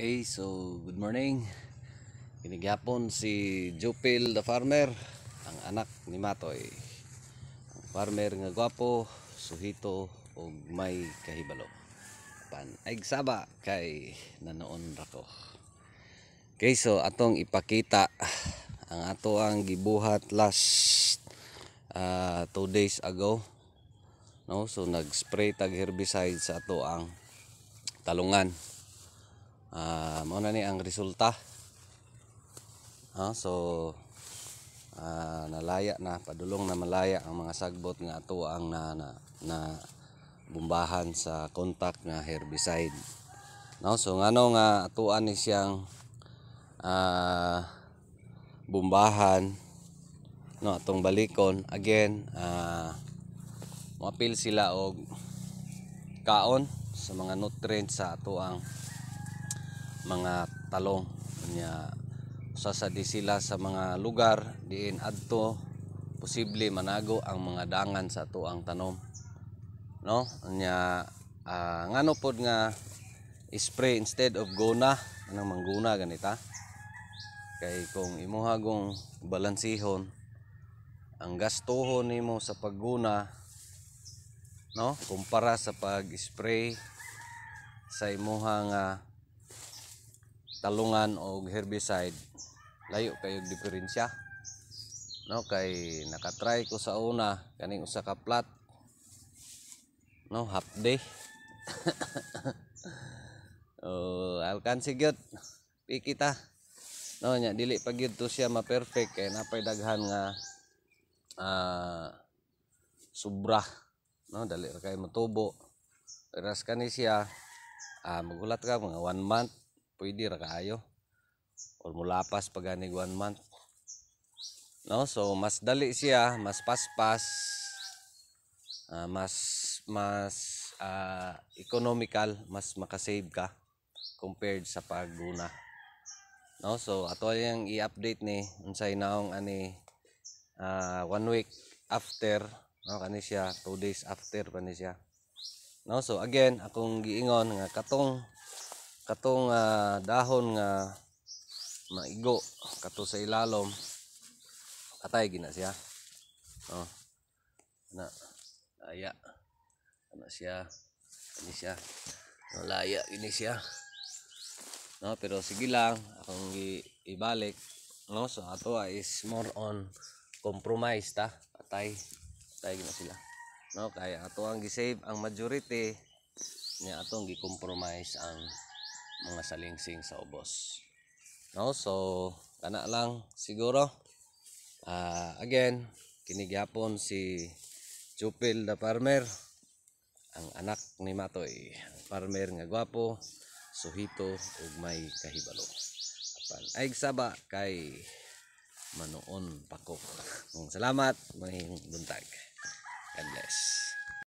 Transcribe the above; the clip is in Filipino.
Okay, so good morning. Pinigyapon si Jupil the farmer, ang anak ni Matoy. Ang farmer nga gwapo, suhito ug may kahibalo. Pan saba kay nanoon ra ko. Okay, so atong ipakita ang ato ang gibuhat last 2 uh, ah, two days ago. No, so nag-spray tag herbicide sa ato ang talungan uh, mao ni ang resulta uh, so uh, nalaya na padulong na malaya ang mga sagbot nga ato ang na, na, na bumbahan sa contact nga herbicide no so ngano nga atuan ni siyang uh, bumbahan no atong balikon again uh, mapil sila og kaon sa mga nutrients sa ato ang mga talong nya sasadi sila sa mga lugar diin adto posible manago ang mga dangan sa ato tanom no nya uh, ah, ngano pod nga spray instead of guna anang mangguna ganita kay kung imuha gong balansihon ang gastuhon nimo sa pagguna no kumpara sa pag-spray sa imuha nga talungan o herbicide layo kayo diferensya no kay nakatry ko sa una kaning usa ka plot no half day oh alkansi gyud pikita no nya dili pa gyud to siya ma perfect kay napay daghan nga uh, sobra no dali ra kay matubo ras kani siya uh, magulat ka mga one month pwede ra kayo or mulapas pag ani one month no so mas dali siya mas paspas uh, mas mas uh, economical mas makasave ka compared sa pagguna no so ato yang i-update ni unsay naong ani uh, one week after no kani siya two days after kani siya no so again akong giingon nga katong katong uh, dahon nga maigo kato sa ilalom atay gina siya oh na laya ana siya ini ano siya no, oh, laya ini siya no pero sige lang akong ibalik no so ato ah, is more on compromise ta atay atay gina sila no kaya ato ang gisave ang majority nya atong gi-compromise ang mga salingsing sa ubos no so kana lang siguro uh, again kinigyapon si Chupil the farmer ang anak ni Matoy farmer nga gwapo suhito ug may kahibalo apan ay saba kay manuon pakok salamat mahing buntag God bless